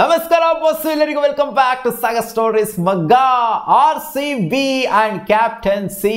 ನಮಸ್ಕಾರ ಬಸ್ ಎಲ್ಲರಿಗೂ welcome back to saga stories ಮಗ್ಗ R C B and captaincy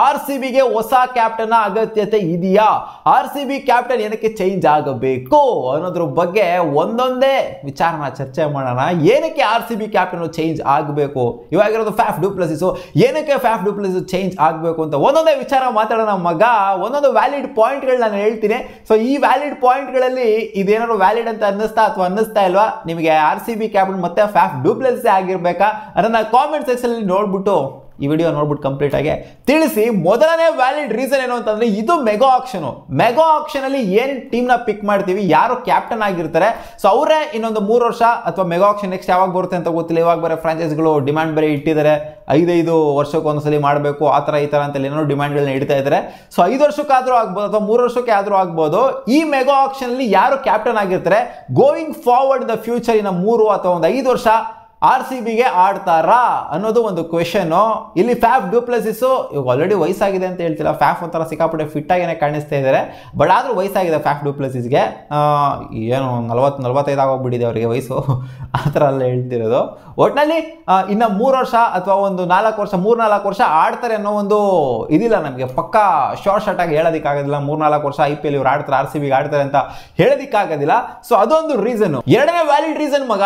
R C ಬಿಗೆ ಹೊಸ ಕ್ಯಾಪ್ಟನ್ ಅಗತ್ಯತೆ ಇದೆಯಾ ಆರ್ ಸಿ ಬಿ ಕ್ಯಾಪ್ಟನ್ ಏನಕ್ಕೆ ಚೇಂಜ್ ಆಗಬೇಕು ಅನ್ನೋದ್ರ ಬಗ್ಗೆ ಒಂದೊಂದೇ ವಿಚಾರನ ಚರ್ಚೆ ಮಾಡೋಣ ಏನಕ್ಕೆ R C B captain change ಆಗಬೇಕು ಇವಾಗಿರೋದು ಫ್ಯಾಫ್ ಡ್ಯೂಪ್ಲಸಿಸು ಏನಕ್ಕೆ ಫ್ಯಾಫ್ ಡ್ಯೂಪ್ಲಸಿಸ್ ಚೇಂಜ್ ಆಗಬೇಕು ಅಂತ ಒಂದೊಂದೇ ವಿಚಾರ ಮಾತಾಡೋಣ ಮಗ ಒಂದೊಂದು ವ್ಯಾಲಿಡ್ ಪಾಯಿಂಟ್ಗಳನ್ನ ನಾನು ಹೇಳ್ತೀನಿ ಸೊ ಈ ವ್ಯಾಲಿಡ್ ಪಾಯಿಂಟ್ಗಳಲ್ಲಿ ಇದೇನಾದ್ರು ವ್ಯಾಲಿಡ್ ಅಂತ ಅನ್ನಿಸ್ತಾ ಅಥವಾ ಅನ್ನಿಸ್ತಾ ಇಲ್ವಾ ನಿಮಗೆ ಆರ್ ಸಿ ಬಿ ಕ್ಯಾಪ್ಟನ್ ಮತ್ತೆ ಫ್ಯಾಫ್ ಡೂಪ್ಲೆಸ್ ಆಗಿರ್ಬೇಕಾ ಅದನ್ನ ಕಾಮೆಂಟ್ ಸೆಕ್ಷನ್ ಅಲ್ಲಿ ನೋಡ್ಬಿಟ್ಟು ಈ ವಿಡಿಯೋ ನೋಡ್ಬಿಟ್ಟು ಕಂಪ್ಲೀಟ್ ಆಗಿ ತಿಳಿಸಿ ಮೊದಲನೇ ವ್ಯಾಲಿಡ್ ರೀಸನ್ ಏನು ಅಂತಂದ್ರೆ ಇದು ಮೆಗಾ ಆಪ್ಷನ್ ಮೆಗಾ ಅಲ್ಲಿ ಏನ್ ಟೀಮ್ ನ ಪಿಕ್ ಮಾಡ್ತೀವಿ ಯಾರು ಕ್ಯಾಪ್ಟನ್ ಆಗಿರ್ತಾರೆ ಸೊ ಅವರೇ ಇನ್ನೊಂದು ಮೂರು ವರ್ಷ ಅಥವಾ ಮೆಗಾ ಆಕ್ಷನ್ ನೆಕ್ಸ್ಟ್ ಯಾವಾಗ ಬರುತ್ತೆ ಅಂತ ಗೊತ್ತಿಲ್ಲ ಇವಾಗ ಬೇರೆ ಫ್ರಾಂಚೈಸ್ಗಳು ಡಿಮ್ಯಾಂಡ್ ಬೇರೆ ಇಟ್ಟಿದ್ದಾರೆ ಐದೈದು ವರ್ಷಕ್ಕೆ ಒಂದ್ಸಲಿ ಮಾಡಬೇಕು ಆ ಥರ ಈ ತರ ಅಂತ ಡಿಮ್ಯಾಂಡ್ ಡಿಮ್ಯಾಂಡ್ಗಳನ್ನ ಇಡ್ತಾ ಇದ್ದಾರೆ ಸೊ ಐದು ವರ್ಷಕ್ಕಾದ್ರೂ ಆಗ್ಬೋದು ಅಥವಾ ಮೂರು ವರ್ಷಕ್ಕೆ ಆದ್ರೂ ಆಗ್ಬೋದು ಈ ಮೆಗಾ ಅಲ್ಲಿ ಯಾರು ಕ್ಯಾಪ್ಟನ್ ಆಗಿರ್ತಾರೆ ಗೋಯಿಂಗ್ ಫಾರ್ವರ್ಡ್ ದ ಫ್ಯೂಚರ್ ಇನ್ನ ಮೂರು ಅಥವಾ ಒಂದು ಐದು ವರ್ಷ ಆರ್ ಸಿ ಬಿಗೆ ಆಡ್ತಾರಾ ಅನ್ನೋದು ಒಂದು ಕ್ವೆಶನು ಇಲ್ಲಿ ಫ್ಯಾಫ್ ಡ್ಯೂಪ್ಲಸಿಸು ಇವಾಗ ಆಲ್ರೆಡಿ ವಯಸ್ಸಾಗಿದೆ ಅಂತ ಹೇಳ್ತಿಲ್ಲ ಫ್ಯಾಫ್ ಒಂಥರ ಸಿಕ್ಕಾಪಟ್ಟೆ ಫಿಟ್ ಆಗೇನೆ ಕಾಣಿಸ್ತಾ ಇದ್ದಾರೆ ಬಟ್ ಆದರೂ ವಯಸ್ಸಾಗಿದೆ ಫ್ಯಾಫ್ ಡ್ಯೂಪ್ಲಸಿಸ್ಗೆ ಏನು ನಲ್ವತ್ತು ನಲ್ವತ್ತೈದು ಆಗೋಗ್ಬಿಟ್ಟಿದೆ ಅವರಿಗೆ ವಯಸ್ಸು ಆ ಥರ ಎಲ್ಲ ಹೇಳ್ತಿರೋದು ಒಟ್ನಲ್ಲಿ ಇನ್ನು ಮೂರು ವರ್ಷ ಅಥವಾ ಒಂದು ನಾಲ್ಕು ವರ್ಷ ಮೂರು ನಾಲ್ಕು ವರ್ಷ ಆಡ್ತಾರೆ ಅನ್ನೋ ಒಂದು ಇದಿಲ್ಲ ನಮಗೆ ಪಕ್ಕಾ ಶಾರ್ಟ್ ಶಾರ್ಟ್ ಆಗಿ ಹೇಳೋದಕ್ಕಾಗೋದಿಲ್ಲ ನಾಲ್ಕು ವರ್ಷ ಐ ಪಿ ಎಲ್ ಇವ್ರು ಆಡ್ತಾರೆ ಆರ್ ಸಿ ಬಿಗೆ ಆಡ್ತಾರೆ ಅಂತ ಹೇಳೋದಕ್ಕಾಗೋದಿಲ್ಲ ಸೊ ಅದೊಂದು ರೀಸನ್ ಎರಡನೇ ವ್ಯಾಲಿಡ್ ರೀಸನ್ ಮಗ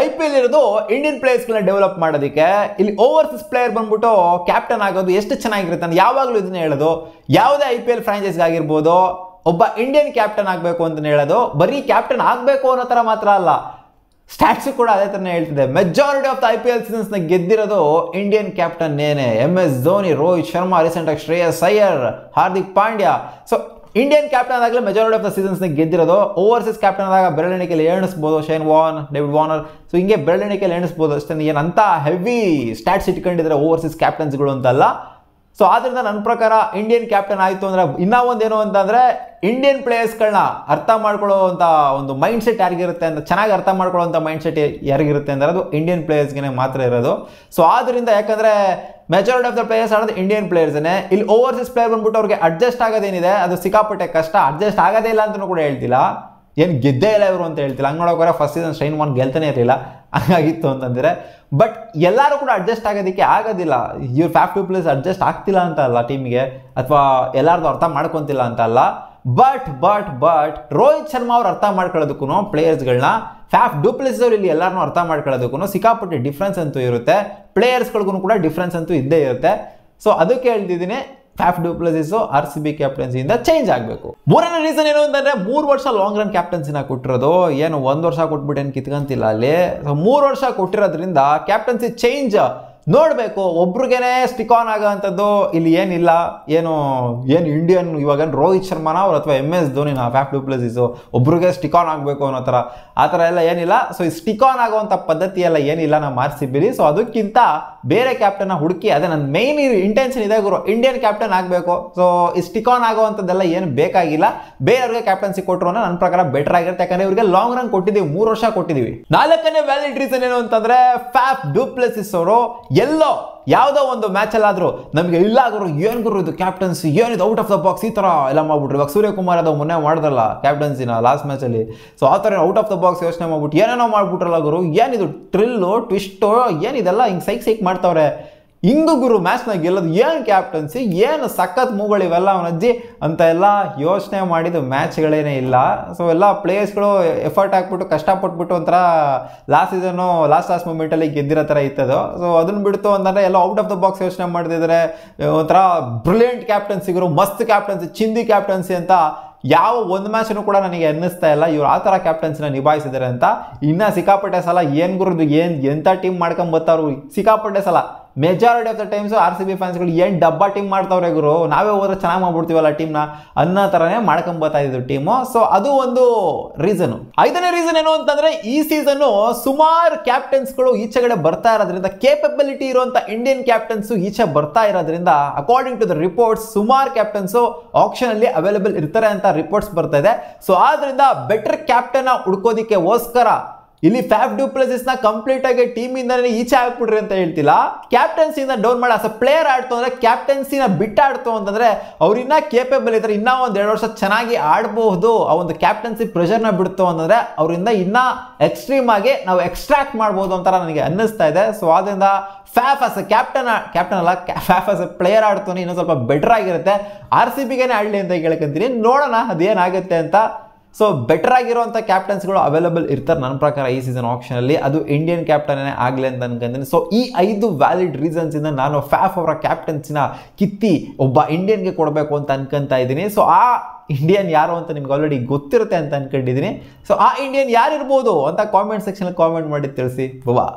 ಐ ಪಿ ಎಲ್ ಇರೋದು ಇಂಡಿಯನ್ ಪ್ಲೇಯರ್ಸ್ಗಳನ್ನ ಡೆವಲಪ್ ಮಾಡೋದಕ್ಕೆ ಇಲ್ಲಿ ಓವರ್ಸೀಸ್ ಪ್ಲೇಯರ್ ಬಂದ್ಬಿಟ್ಟು ಕ್ಯಾಪ್ಟನ್ ಆಗೋದು ಎಷ್ಟು ಚೆನ್ನಾಗಿರುತ್ತೆ ಅಂದ್ರೆ ಯಾವಾಗಲೂ ಇದನ್ನ ಹೇಳೋದು ಯಾವುದೇ ಐ ಪಿ ಎಲ್ ಆಗಿರ್ಬೋದು ಒಬ್ಬ ಇಂಡಿಯನ್ ಕ್ಯಾಪ್ಟನ್ ಆಗಬೇಕು ಅಂತ ಹೇಳೋದು ಬರೀ ಕ್ಯಾಪ್ಟನ್ ಆಗಬೇಕು ಅನ್ನೋ ಥರ ಮಾತ್ರ ಅಲ್ಲ ಸ್ಟ್ಯಾಟ್ಸು ಕೂಡ ಅದೇ ಥರನೇ ಹೇಳ್ತಿದೆ majority of the I P L ಸೀಸನ್ಸ್ನ ಗೆದ್ದಿರೋದು ಇಂಡಿಯನ್ ಕ್ಯಾಪ್ಟನ್ ನೇನೆ ಎಮ್ ಎಸ್ ಧೋನಿ ರೋಹಿತ್ ಶರ್ಮಾ ರೀಸೆಂಟಾಗಿ Shreyas Iyer Hardik Pandya so Indian captain ಆದಾಗಲೇ ಮೆಜಾರಿಟಿ ಆಫ್ ದ ಸೀಸನ್ಸ್ ಗೆದ್ದಿರೋದು ಓವರ್ಸೀಸ್ ಕ್ಯಾಪ್ಟನ್ ಆದಾಗ ಬೆರಳೆಣಿಕೆಯಲ್ಲಿ ಎಣಿಸ್ಬೋದು Shane Warne David Warner so ಹಿಂಗೆ ಬೆರಳೆಣಿಕೆಯಲ್ಲಿ ಎಣಿಸ್ಬೋದು ಅಷ್ಟೇ ಏನಂತ ಹೆವಿ ಸ್ಟಾಟ್ಸ್ ಇಟ್ಕೊಂಡಿದ್ರೆ ಓವರ್ಸೀಸ್ ಕ್ಯಾಪ್ಟನ್ಸ್ಗಳು ಅಂತಲ್ಲ ಸೊ ಆದ್ರಿಂದ ನನ್ನ ಪ್ರಕಾರ ಇಂಡಿಯನ್ ಕ್ಯಾಪ್ಟನ್ ಆಯಿತು ಅಂದ್ರೆ ಇನ್ನೂ ಒಂದೇನು ಅಂತಂದ್ರೆ ಇಂಡಿಯನ್ ಪ್ಲೇಯರ್ಸ್ಗಳನ್ನ ಅರ್ಥ ಮಾಡ್ಕೊಳ್ಳೋವಂಥ ಒಂದು ಮೈಂಡ್ ಸೆಟ್ ಯಾರಿಗಿರುತ್ತೆ ಅಂತ ಚೆನ್ನಾಗಿ ಅರ್ಥ ಮಾಡ್ಕೊಳ್ಳೋವಂಥ ಮೈಂಡ್ ಸೆಟ್ ಯಾರಿಗಿರುತ್ತೆ ಅಂದ್ರೆ ಅದು ಇಂಡಿಯನ್ ಪ್ಲೇಯರ್ಸ್ಗೆ ಮಾತ್ರ ಇರೋದು ಸೊ ಆದ್ರಿಂದ ಯಾಕಂದ್ರೆ ಮೆಜಾರಿಟಿ ಆಫ್ ದ ಪ್ಲೇಯರ್ಸ್ ಆಡೋದು ಇಂಡಿಯನ್ ಪ್ಲೇಯರ್ಸೇ ಇಲ್ಲಿ ಓವರ್ಸೀಸ್ ಪ್ಲೇಯರ್ ಬಂದ್ಬಿಟ್ಟು ಅವ್ರಿಗೆ ಅಡ್ಜಸ್ಟ್ ಆಗೋದೇನಿದೆ ಅದು ಸಿಕ್ಕಾಪಟ್ಟೆ ಕಷ್ಟ ಅಡ್ಜಸ್ಟ್ ಆಗೋದೇ ಇಲ್ಲ ಅಂತ ಕೂಡ ಹೇಳ್ತಿಲ್ಲ ಏನು ಗೆದ್ದೇ ಇಲ್ಲ ಇವರು ಅಂತ ಹೇಳ್ತಿಲ್ಲ ಹಂಗೆ ಫಸ್ಟ್ ಸೀಸನ್ ಸ್ಟ್ರೈನ್ ಒನ್ ಗೆಲ್ತಾನೆ ಇರಲಿಲ್ಲ ಹಂಗಾಗಿತ್ತು ಅಂತಂದರೆ ಬಟ್ ಎಲ್ಲರೂ ಕೂಡ ಅಡ್ಜಸ್ಟ್ ಆಗೋದಕ್ಕೆ ಆಗೋದಿಲ್ಲ ಇವ್ರು ಫ್ಯಾಫ್ ಟು ಪ್ಲೇಸ್ ಅಡ್ಜಸ್ಟ್ ಆಗ್ತಿಲ್ಲ ಅಂತ ಅಲ್ಲ ಟೀಮ್ಗೆ ಅಥವಾ ಎಲ್ಲರದ್ದು ಅರ್ಥ ಮಾಡ್ಕೊತಿಲ್ಲ ಅಂತ ಅಲ್ಲ but but but Rohit Sharma ಅವ್ರು ಅರ್ಥ ಮಾಡ್ಕೊಳ್ಳೋದಕ್ಕೂ ಪ್ಲೇಯರ್ಸ್ಗಳನ್ನ ಫ್ಯಾಫ್ ಡೂಪ್ಲಿಸ್ ಅವ್ರು ಇಲ್ಲಿ ಎಲ್ಲರನ್ನೂ ಅರ್ಥ ಮಾಡ್ಕೊಳ್ಳೋದಕ್ಕೂ ಸಿಕ್ಕಾಪಟ್ಟೆ ಡಿಫ್ರೆನ್ಸ್ ಅಂತೂ ಇರುತ್ತೆ ಪ್ಲೇಯರ್ಸ್ಗಳಿಗೂ ಕೂಡ ಡಿಫ್ರೆನ್ಸ್ ಅಂತೂ ಇದ್ದೇ ಇರುತ್ತೆ ಸೊ ಅದಕ್ಕೆ ಹೇಳ್ತಿದ್ದೀನಿ Faf du Plessis R C B ಕ್ಯಾಪ್ಟನ್ಸಿಯಿಂದ ಚೇಂಜ್ ಆಗಬೇಕು ಮೂರನೇ ರೀಸನ್ ಏನು ಅಂತಂದ್ರೆ ಮೂರು ವರ್ಷ ಲಾಂಗ್ ರನ್ ಕ್ಯಾಪ್ಟನ್ಸಿನ ಕೊಟ್ಟಿರೋದು ಏನು ಒಂದು ವರ್ಷ ಕೊಟ್ಬಿಟ್ಟು ಏನು ಕಿತ್ಕೊಂತಿಲ್ಲ ಅಲ್ಲಿ ಮೂರು ವರ್ಷ ಕೊಟ್ಟಿರೋದ್ರಿಂದ ಕ್ಯಾಪ್ಟನ್ಸಿ ಚೇಂಜ್ ನೋಡಬೇಕು ಒಬ್ರಿಗೇನೆ ಸ್ಟಿಕ್ ಆನ್ ಆಗೋವಂಥದ್ದು ಇಲ್ಲಿ ಏನಿಲ್ಲ ಏನು ಏನು ಇಂಡಿಯನ್ ಇವಾಗ ರೋಹಿತ್ ಶರ್ಮಾನ ಅವ್ರು ಅಥವಾ ಎಮ್ ಎಸ್ ಧೋನಿನ ಫ್ಯಾಫ್ ಪ್ಲೇಸಿಸು ಒಬ್ರಿಗೆ ಸ್ಟಿಕ್ ಆನ್ ಆಗಬೇಕು ಅನ್ನೋ ಥರ ಆ ಥರ ಎಲ್ಲ ಏನಿಲ್ಲ ಸೊ ಈ ಸ್ಟಿಕ್ ಆನ್ ಆಗುವಂಥ ಪದ್ಧತಿ ಎಲ್ಲ ಏನಿಲ್ಲ ನಾವು ಮಾರಿಸಿಬಿರಿ ಸೊ ಅದಕ್ಕಿಂತ ಬೇರೆ ಕ್ಯಾಪ್ಟನ್ನ ಹುಡುಕಿ ಅದೇ ನನ್ನ ಮೈನ್ ಇಂಟೆನ್ಷನ್ ಇದೆ ಗುರು ಇಂಡಿಯನ್ ಕ್ಯಾಪ್ಟನ್ ಆಗಬೇಕು ಸೊ ಈ ಸ್ಟಿಕ್ ಆನ್ ಆಗುವಂಥದ್ದೆಲ್ಲ ಏನು ಬೇಕಾಗಿಲ್ಲ ಬೇರೆಯವ್ರಿಗೆ ಕ್ಯಾಪ್ಟನ್ಸಿ ಕೊಟ್ಟರು ಅಂದರೆ ನನ್ನ ಪ್ರಕಾರ ಬೆಟರ್ ಆಗಿರುತ್ತೆ ಯಾಕಂದರೆ ಇವರಿಗೆ ಲಾಂಗ್ ರನ್ ಕೊಟ್ಟಿದ್ದೀವಿ ಮೂರು ವರ್ಷ ಕೊಟ್ಟಿದ್ದೀವಿ ನಾಲ್ಕನೇ ವ್ಯಾಲಿಡ್ ರೀಸನ್ ಏನು ಅಂತಂದರೆ ಫ್ಯಾಪ್ ಡ್ಯೂಪ್ಲೆಸಿಸ್ ಅವರು ಎಲ್ಲೋ ಯಾವುದೋ ಒಂದು ಮ್ಯಾಚಲ್ಲಾದರೂ ನಮಗೆ ಇಲ್ಲ ಗುರು ಏನು ಗುರು ಇದು ಕ್ಯಾಪ್ಟನ್ಸಿ ಏನಿದು ಔಟ್ ಆಫ್ ದ ಬಾಕ್ಸ್ ಈ ಥರ ಎಲ್ಲ ಮಾಡ್ಬಿಟ್ರು ಇವಾಗ ಸೂರ್ಯಕುಮಾರ್ ಅದು ಮೊನ್ನೆ ಮಾಡಿದ್ರಲ್ಲ ಕ್ಯಾಪ್ಟನ್ಸಿನ ಲಾಸ್ಟ್ ಮ್ಯಾಚಲ್ಲಿ ಸೊ ಆ ಥರ ಔಟ್ ಆಫ್ ದ ಬಾಕ್ಸ್ ಯೋಚನೆ ಮಾಡ್ಬಿಟ್ಟು ಏನೇನೋ ಮಾಡ್ಬಿಟ್ರಲ್ಲ ಗುರು ಏನಿದು ಟ್ರಿಲ್ಲು ಟ್ವಿಸ್ಟು ಏನಿದೆಲ್ಲ ಹಿಂಗೆ ಸೈಕ್ ಸೈಕ್ ಮಾಡ್ತವ್ರೆ ಇಂದು ಗುರು ಮ್ಯಾಚ್ನ ಗೆಲ್ಲೋದು ಏನು ಕ್ಯಾಪ್ಟನ್ಸಿ ಏನು ಸಖತ್ ಮೂಗಳು ಇವೆಲ್ಲ ಅವನಜ್ಜಿ ಅಂತ ಎಲ್ಲ ಯೋಚನೆ ಮಾಡಿದ ಮ್ಯಾಚ್ಗಳೇನೇ ಇಲ್ಲ ಸೊ ಎಲ್ಲ ಪ್ಲೇಯರ್ಸ್ಗಳು ಎಫರ್ಟ್ ಹಾಕ್ಬಿಟ್ಟು ಕಷ್ಟಪಟ್ಬಿಟ್ಟು ಒಂಥರ ಲಾಸ್ಟ್ ಸೀಸನು ಲಾಸ್ಟ್ ಲಾಸ್ಟ್ ಮೂಮೆಂಟಲ್ಲಿ ಗೆದ್ದಿರೋ ಥರ ಇತ್ತದು ಸೊ ಅದನ್ನು ಬಿಡ್ತು ಅಂತಂದರೆ ಎಲ್ಲ ಔಟ್ ಆಫ್ ದ ಬಾಕ್ಸ್ ಯೋಚನೆ ಮಾಡ್ತಿದ್ದಾರೆ ಒಂಥರ ಬ್ರಿಲಿಯಂಟ್ ಕ್ಯಾಪ್ಟನ್ಸಿಗರು ಮಸ್ತ್ ಕ್ಯಾಪ್ಟನ್ಸಿ ಚಿಂದಿ ಕ್ಯಾಪ್ಟನ್ಸಿ ಅಂತ ಯಾವ ಒಂದು ಮ್ಯಾಚನ್ನು ಕೂಡ ನನಗೆ ಅನ್ನಿಸ್ತಾ ಇಲ್ಲ ಇವರು ಆ ಥರ ಕ್ಯಾಪ್ಟನ್ಸಿನ ನಿಭಾಯಿಸಿದ್ದಾರೆ ಅಂತ ಇನ್ನೂ ಸಿಕ್ಕಾಪಟ್ಟೆ ಸಲ ಏನು ಗುರುದು ಏನು ಎಂಥ ಟೀಮ್ ಮಾಡ್ಕೊಂಬತ್ತಾರು ಸಿಕ್ಕಾಪಟ್ಟೆ ಸಲ majority of the times R C B ಫ್ಯಾನ್ಸ್ಗಳು ಏನು ಡಬ್ಬ ಟೀಮ್ ಮಾಡ್ತಾವ್ರೆ ಗುರು ನಾವೇ ಹೋದ್ರೆ ಚೆನ್ನಾಗಿ ಮಾಡ್ಬಿಡ್ತೀವಲ್ಲ ಟೀಮ್ನ ಅನ್ನೋ ಥರನೇ ಮಾಡ್ಕೊಂಬತ್ತಾ ಇದ್ರು ಟೀಮು ಸೊ ಅದು ಒಂದು ರೀಸನು ಐದನೇ ರೀಸನ್ ಏನು ಅಂತಂದರೆ ಈ ಸೀಸನ್ನು ಸುಮಾರು ಕ್ಯಾಪ್ಟನ್ಸ್ಗಳು ಈಚೆಗಡೆ ಬರ್ತಾ ಇರೋದ್ರಿಂದ ಕೇಪಬಿಲಿಟಿ ಇರುವಂಥ ಇಂಡಿಯನ್ ಕ್ಯಾಪ್ಟನ್ಸು ಈಚೆ ಬರ್ತಾ ಇರೋದ್ರಿಂದ ಅಕಾರ್ಡಿಂಗ್ ಟು ದ ರಿಪೋರ್ಟ್ಸ್ ಸುಮಾರು ಕ್ಯಾಪ್ಟನ್ಸು ಆಪ್ಷನಲ್ಲಿ ಅವೈಲೇಬಲ್ ಇರ್ತಾರೆ ಅಂತ ರಿಪೋರ್ಟ್ಸ್ ಬರ್ತಾ ಇದೆ ಸೊ ಆದ್ದರಿಂದ ಬೆಟರ್ ಕ್ಯಾಪ್ಟನ್ನ ಹುಡ್ಕೋದಿಕ್ಕೆ ಓಸ್ಕರ ಇಲ್ಲಿ ಫ್ಯಾಫ್ ಡ್ಯೂಪ್ಲಸಿಸ್ ನ ಕಂಪ್ಲೀಟ್ ಆಗಿ ಟೀಮ್ ಇಂದ ಈಚೆ ಹಾಕ್ಬಿಡ್ರಿ ಅಂತ ಹೇಳ್ತಿಲ್ಲ ಕ್ಯಾಪ್ಟನ್ಸಿಯಿಂದ ಡೌನ್ ಮಾಡಿ ಅಸ ಪ್ಲೇಯರ್ ಆಡ್ತು ಅಂದ್ರೆ ಕ್ಯಾಪ್ಟನ್ಸಿನ ಆಡ್ತು ಅಂತಂದ್ರೆ ಅವ್ರಿನ್ನ ಕೇಪೇಬಲ್ ಇದ್ರೆ ಇನ್ನೂ ಒಂದು ಎರಡು ವರ್ಷ ಚೆನ್ನಾಗಿ ಆಡಬಹುದು ಆ ಒಂದು ಕ್ಯಾಪ್ಟನ್ಸಿ ಪ್ರೆಷರ್ನ ಬಿಡ್ತು ಅಂತಂದ್ರೆ ಅವರಿಂದ ಇನ್ನ ಎಕ್ಸ್ಟ್ರೀಮ್ ಆಗಿ ನಾವು ಎಕ್ಸ್ಟ್ರಾಕ್ಟ್ ಮಾಡ್ಬೋದು ಅಂತ ನನಗೆ ಅನ್ನಿಸ್ತಾ ಇದೆ ಸೊ ಆದ್ರಿಂದ ಫ್ಯಾಫ್ ಅಸ್ ಕ್ಯಾಪ್ಟನ್ ಕ್ಯಾಪ್ಟನ್ ಅಲ್ಲ ಫ್ಯಾಫ್ ಅಸ್ ಪ್ಲೇಯರ್ ಆಡ್ತಾನೆ ಇನ್ನೊಂದು ಸ್ವಲ್ಪ ಬೆಟರ್ ಆಗಿರುತ್ತೆ ಆರ್ ಸಿ ಬಿಗೇನೆ ಆಡಲಿ ಅಂತ ಕೇಳ್ಕೊಂತೀನಿ ನೋಡೋಣ ಅದೇನಾಗುತ್ತೆ ಅಂತ ಸೊ ಬೆಟರ್ ಆಗಿರುವಂಥ ಕ್ಯಾಪ್ಟನ್ಸ್ಗಳು ಅವೈಲಬಲ್ ಇರ್ತಾರೆ ನನ್ನ ಪ್ರಕಾರ ಈ ಸೀಸನ್ ಆಪ್ಷನಲ್ಲಿ ಅದು ಇಂಡಿಯನ್ ಕ್ಯಾಪ್ಟನ್ನೇ ಆಗಲಿ ಅಂತ ಅನ್ಕೊಂತೀನಿ ಸೊ ಈ ಐದು ವ್ಯಾಲಿಡ್ ರೀಸನ್ಸಿಂದ ನಾನು ಫ್ಯಾಫ್ ಅವರ ಕ್ಯಾಪ್ಟನ್ಸಿನ ಕಿತ್ತಿ ಒಬ್ಬ ಇಂಡಿಯನ್ಗೆ ಕೊಡಬೇಕು ಅಂತ ಅನ್ಕೊಂತ ಇದ್ದೀನಿ ಸೊ ಆ ಇಂಡಿಯನ್ ಯಾರು ಅಂತ ನಿಮ್ಗೆ ಆಲ್ರೆಡಿ ಗೊತ್ತಿರುತ್ತೆ ಅಂತ ಅನ್ಕೊಂಡಿದ್ದೀನಿ ಸೊ ಆ ಇಂಡಿಯನ್ ಯಾರಿರ್ಬೋದು ಅಂತ ಕಾಮೆಂಟ್ ಸೆಕ್ಷನಲ್ಲಿ ಕಾಮೆಂಟ್ ಮಾಡಿ ತಿಳಿಸಿ ಬವಾ